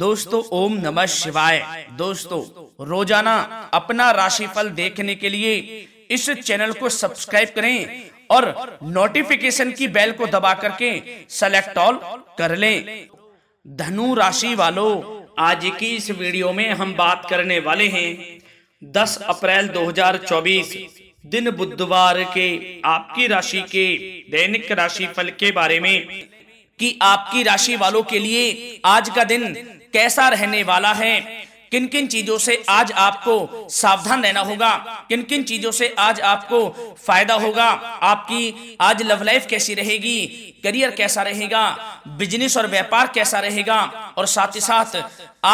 दोस्तों ओम नमः शिवाय दोस्तों रोजाना अपना राशिफल देखने के लिए इस चैनल को सब्सक्राइब करें और नोटिफिकेशन की बेल को दबा करके सेलेक्ट ऑल कर लें धनु राशि वालों आज की इस वीडियो में हम बात करने वाले हैं 10 अप्रैल 2024 दिन बुधवार के आपकी राशि के दैनिक राशि फल के बारे में कि आपकी राशि वालों के लिए आज का दिन कैसा रहने वाला है किन किन चीजों से आज आपको सावधान रहना होगा किन किन चीजों से आज आपको फायदा होगा आपकी आज लव लाइफ कैसी रहेगी करियर कैसा रहेगा बिजनेस और व्यापार कैसा रहेगा और साथ ही साथ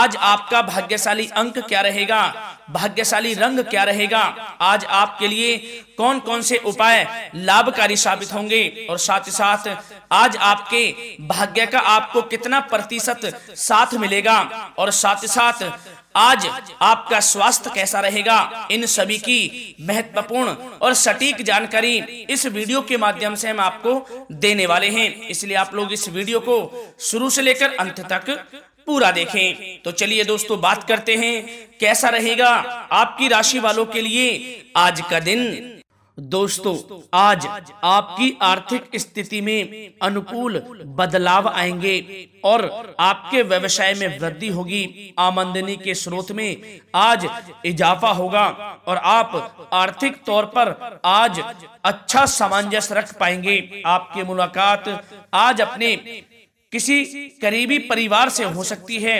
आज आपका भाग्यशाली अंक क्या रहेगा भाग्यशाली रंग क्या रहेगा आज आपके लिए कौन कौन से उपाय लाभकारी साबित होंगे और साथ ही साथ आज आपके भाग्य का आपको कितना प्रतिशत साथ मिलेगा और साथ ही साथ आज आपका स्वास्थ्य कैसा रहेगा इन सभी की महत्वपूर्ण और सटीक जानकारी इस वीडियो के माध्यम से हम आपको देने वाले हैं इसलिए आप लोग इस वीडियो को शुरू से लेकर अंत तक पूरा देखें तो चलिए दोस्तों बात करते हैं कैसा रहेगा आपकी राशि वालों के लिए आज का दिन दोस्तों आज आपकी आर्थिक स्थिति में अनुकूल बदलाव आएंगे और आपके व्यवसाय में वृद्धि होगी आमंदनी के स्रोत में आज इजाफा होगा और आप आर्थिक तौर पर आज अच्छा सामंजस्य रख पाएंगे आपकी मुलाकात आज अपने किसी करीबी परिवार से हो सकती है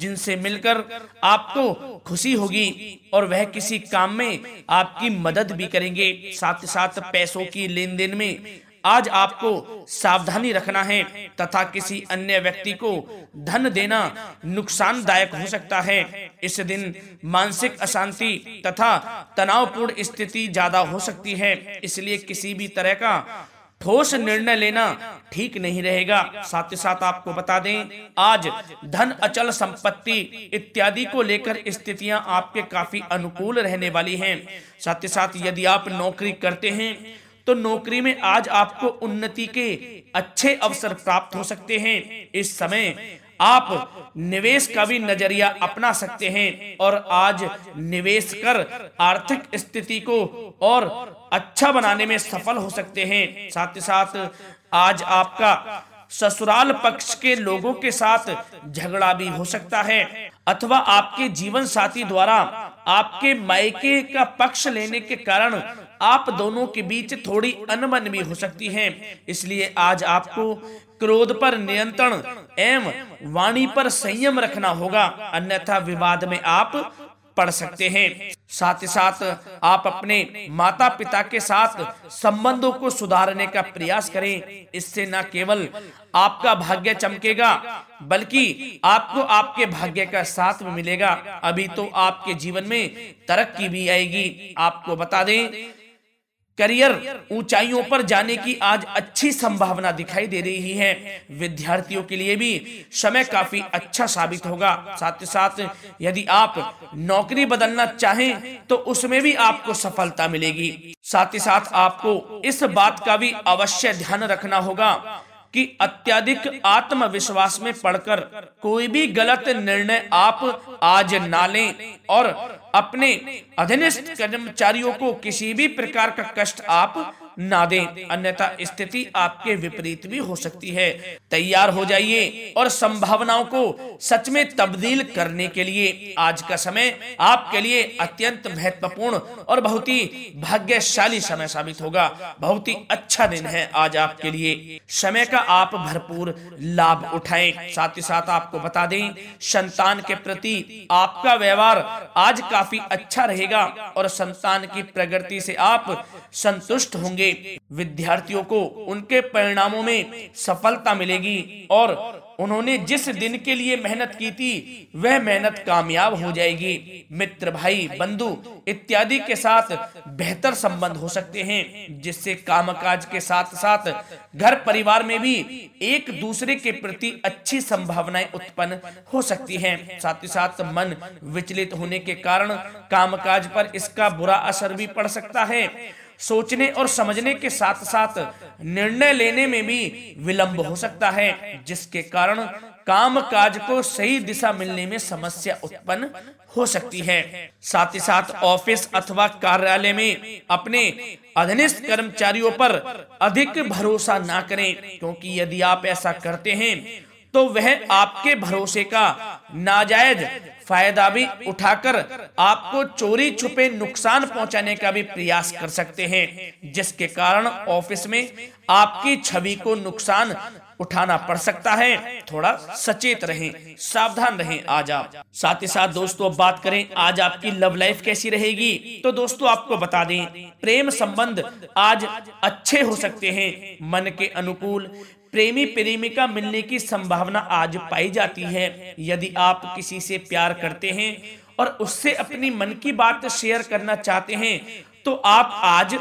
जिनसे मिलकर आपको खुशी होगी और वह किसी काम में आपकी मदद भी करेंगे साथ साथ पैसों की लेन देन में आज आपको सावधानी रखना है तथा किसी अन्य व्यक्ति को धन देना नुकसानदायक हो सकता है इस दिन मानसिक अशांति तथा तनावपूर्ण स्थिति ज्यादा हो सकती है इसलिए किसी भी तरह का ठोस निर्णय लेना ठीक नहीं रहेगा साथ ही साथ आपको बता दें आज धन अचल संपत्ति इत्यादि को लेकर स्थितियां आपके काफी अनुकूल रहने वाली हैं साथ ही साथ यदि आप नौकरी करते हैं तो नौकरी में आज आपको उन्नति के अच्छे अवसर प्राप्त हो सकते हैं इस समय आप निवेश का भी नजरिया अपना सकते हैं और आज निवेश कर आर्थिक स्थिति को और अच्छा बनाने में सफल हो सकते हैं साथ ही साथ आज आपका ससुराल पक्ष के लोगों के साथ झगड़ा भी हो सकता है अथवा आपके जीवन साथी द्वारा आपके मायके का पक्ष लेने के कारण आप दोनों के बीच थोड़ी अनबन भी हो सकती है इसलिए आज आपको क्रोध पर नियंत्रण एवं वाणी पर संयम रखना होगा अन्यथा विवाद में आप पढ़ सकते हैं साथ ही साथ आप अपने माता पिता के साथ संबंधों को सुधारने का प्रयास करें इससे न केवल आपका भाग्य चमकेगा बल्कि आपको आपके भाग्य का साथ भी मिलेगा अभी तो आपके जीवन में तरक्की भी आएगी आपको बता दें करियर ऊंचाइयों पर जाने की आज अच्छी संभावना दिखाई दे रही है विद्यार्थियों के लिए भी समय काफी अच्छा साबित होगा साथ ही साथ यदि आप नौकरी बदलना चाहें तो उसमें भी आपको सफलता मिलेगी साथ ही साथ आपको इस बात का भी अवश्य ध्यान रखना होगा कि अत्यधिक आत्मविश्वास में पढ़कर कोई भी गलत निर्णय आप आज ना लें और अपने अधीनस्थ कर्मचारियों को किसी भी प्रकार का कष्ट आप ना दें अन्यथा स्थिति आपके विपरीत भी हो सकती है तैयार हो जाइए और संभावनाओं को सच में तब्दील करने के लिए आज का समय आपके लिए अत्यंत महत्वपूर्ण और बहुत ही भाग्यशाली समय साबित होगा बहुत ही अच्छा दिन है आज आपके लिए समय का आप भरपूर लाभ उठाएं साथ ही साथ आपको बता दें संतान के प्रति आपका व्यवहार आज काफी अच्छा रहेगा और संतान की प्रगति से आप संतुष्ट होंगे मिलेंगे विद्यार्थियों को उनके परिणामों में सफलता मिलेगी और उन्होंने जिस दिन के लिए मेहनत की थी वह मेहनत कामयाब हो जाएगी मित्र भाई बंधु इत्यादि के साथ बेहतर संबंध हो सकते हैं जिससे कामकाज के साथ साथ घर परिवार में भी एक दूसरे के प्रति अच्छी संभावनाएं उत्पन्न हो सकती हैं साथ ही साथ मन विचलित होने के कारण कामकाज पर इसका बुरा असर भी पड़ सकता है सोचने और समझने के साथ साथ निर्णय लेने में भी विलंब हो सकता है जिसके कारण काम काज को सही दिशा मिलने में समस्या उत्पन्न हो सकती है साथ ही साथ ऑफिस अथवा कार्यालय में अपने अधीनस्थ कर्मचारियों पर अधिक भरोसा ना करें क्योंकि यदि आप ऐसा करते हैं तो वह आपके भरोसे का नाजायज फायदा भी उठाकर आपको चोरी छुपे नुकसान पहुंचाने का भी प्रयास कर सकते हैं जिसके कारण ऑफिस में आपकी छवि को नुकसान उठाना पड़ सकता है थोड़ा सचेत रहें सावधान रहें आज आप साथ ही साथ दोस्तों बात करें आज आपकी लव लाइफ कैसी रहेगी तो दोस्तों आपको बता दें प्रेम संबंध आज अच्छे हो सकते हैं मन के अनुकूल प्रेमी प्रेमिका मिलने की संभावना आज पाई जाती है यदि आप किसी से प्यार करते हैं और उससे अपनी मन की बात शेयर करना चाहते हैं तो आप आज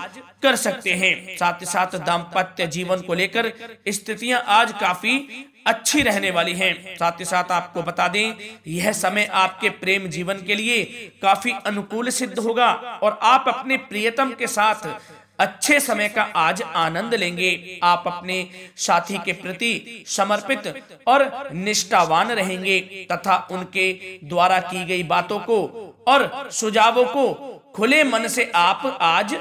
कर सकते हैं साथ ही साथ दाम्पत्य जीवन को लेकर स्थितियां आज काफी अच्छी रहने वाली हैं साथ ही साथ आपको बता दें यह समय आपके प्रेम जीवन के लिए काफी अनुकूल सिद्ध होगा और आप अपने प्रियतम के साथ अच्छे समय का आज आनंद लेंगे आप अपने साथी के प्रति समर्पित और निष्ठावान रहेंगे तथा उनके द्वारा की गई बातों को और सुझावों को खुले मन से आप आज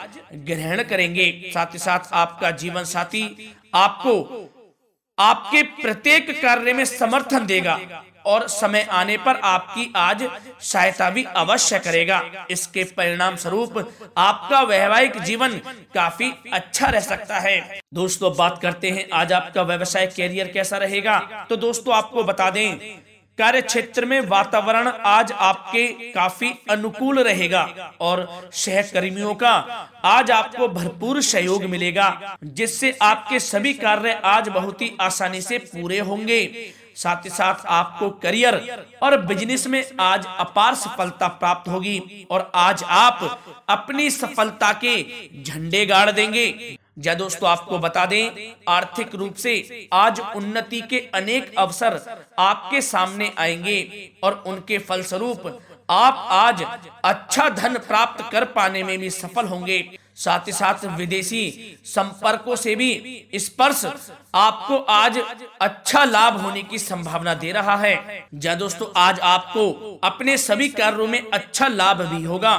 ग्रहण करेंगे साथ ही साथ आपका जीवन साथी आपको आपके प्रत्येक कार्य में समर्थन देगा और समय आने पर आपकी आज सहायता भी अवश्य करेगा इसके परिणाम स्वरूप आपका वैवाहिक जीवन काफी अच्छा रह सकता है दोस्तों बात करते हैं आज आपका व्यवसाय कैरियर कैसा रहेगा तो दोस्तों आपको बता दें कार्य क्षेत्र में वातावरण आज आपके काफी अनुकूल रहेगा और सहकर्मियों का आज आपको भरपूर सहयोग मिलेगा जिससे आपके सभी कार्य आज बहुत ही आसानी से पूरे होंगे साथ ही साथ आपको करियर और बिजनेस में आज अपार सफलता प्राप्त होगी और आज आप अपनी सफलता के झंडे गाड़ देंगे जय दोस्तों आपको बता दें आर्थिक रूप से आज उन्नति के अनेक अवसर आपके सामने आएंगे और उनके फलस्वरूप आप आज अच्छा, अच्छा धन प्राप्त कर पाने में भी सफल होंगे साथ ही साथ विदेशी संपर्कों से भी स्पर्श आपको आज अच्छा लाभ होने की संभावना दे रहा है जय दोस्तों आज आपको अपने सभी कार्यों में अच्छा लाभ भी होगा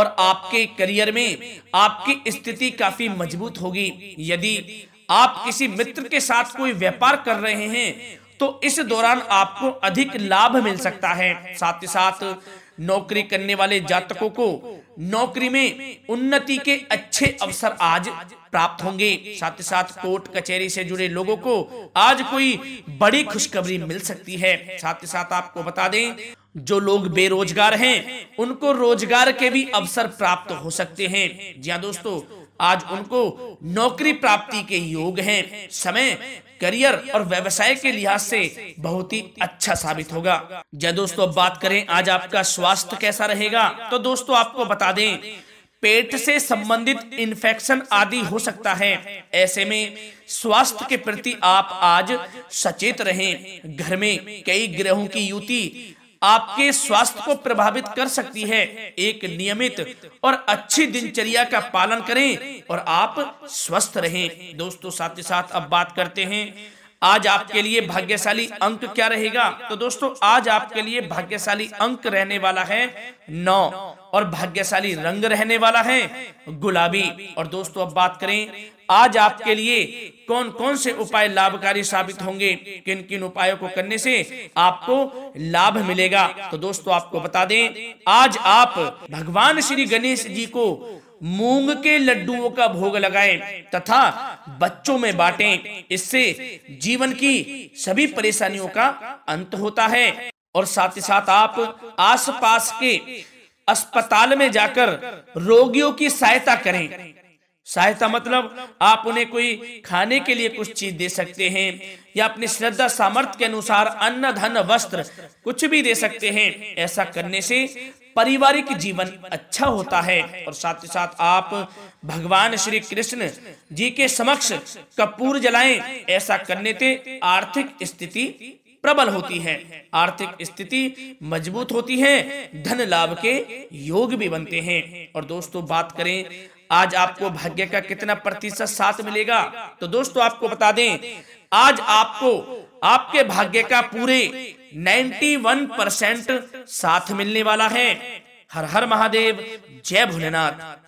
और आपके करियर में आपकी स्थिति काफी मजबूत होगी यदि आप किसी मित्र के साथ कोई व्यापार कर रहे हैं तो इस दौरान आपको अधिक लाभ मिल सकता है साथ ही साथ नौकरी करने वाले जातकों को नौकरी में उन्नति के अच्छे अवसर आज प्राप्त होंगे साथ ही साथ कोर्ट कचहरी से जुड़े लोगों को आज कोई बड़ी खुशखबरी मिल सकती है साथ ही साथ आपको बता दें जो लोग बेरोजगार हैं उनको रोजगार के भी अवसर प्राप्त हो सकते हैं जी हाँ दोस्तों आज उनको नौकरी प्राप्ति के योग हैं समय करियर और व्यवसाय के लिहाज से बहुत ही अच्छा साबित होगा जय दोस्तों अब बात करें आज आपका स्वास्थ्य कैसा रहेगा तो दोस्तों आपको बता दें पेट से संबंधित इन्फेक्शन आदि हो सकता है ऐसे में स्वास्थ्य के प्रति आप आज सचेत रहें घर में कई ग्रहों की युति आपके स्वास्थ्य को प्रभावित कर सकती है एक नियमित और अच्छी दिनचर्या का पालन करें और आप स्वस्थ रहें दोस्तों साथ ही साथ अब बात करते हैं आज आपके लिए भाग्यशाली अंक क्या रहेगा तो दोस्तों आज आपके लिए भाग्यशाली अंक रहने वाला है नौ और भाग्यशाली रंग रहने वाला है गुलाबी और दोस्तों अब बात करें आज आपके लिए कौन कौन से उपाय लाभकारी साबित होंगे किन किन उपायों को करने से आपको लाभ मिलेगा तो दोस्तों आपको बता दें आज आप भगवान श्री गणेश जी को मूंग के लड्डुओं का भोग लगाएं तथा बच्चों में बांटें इससे जीवन की सभी परेशानियों का अंत होता है और साथ ही साथ आप आसपास के अस्पताल में जाकर रोगियों की सहायता करें सहायता मतलब आप उन्हें कोई खाने के लिए कुछ चीज दे सकते हैं या अपनी श्रद्धा सामर्थ्य के अनुसार अन्न धन वस्त्र कुछ भी दे सकते हैं ऐसा करने से पारिवारिक जीवन अच्छा होता है और साथ ही साथ आप भगवान श्री कृष्ण जी के समक्ष कपूर जलाएं ऐसा करने से आर्थिक स्थिति प्रबल होती है आर्थिक स्थिति मजबूत होती है धन लाभ के योग भी बनते हैं और दोस्तों बात करें आज आपको भाग्य का कितना प्रतिशत साथ मिलेगा तो दोस्तों आपको बता दें आज आपको आपके भाग्य का पूरे 91 परसेंट साथ मिलने वाला है हर हर महादेव जय भोलेनाथ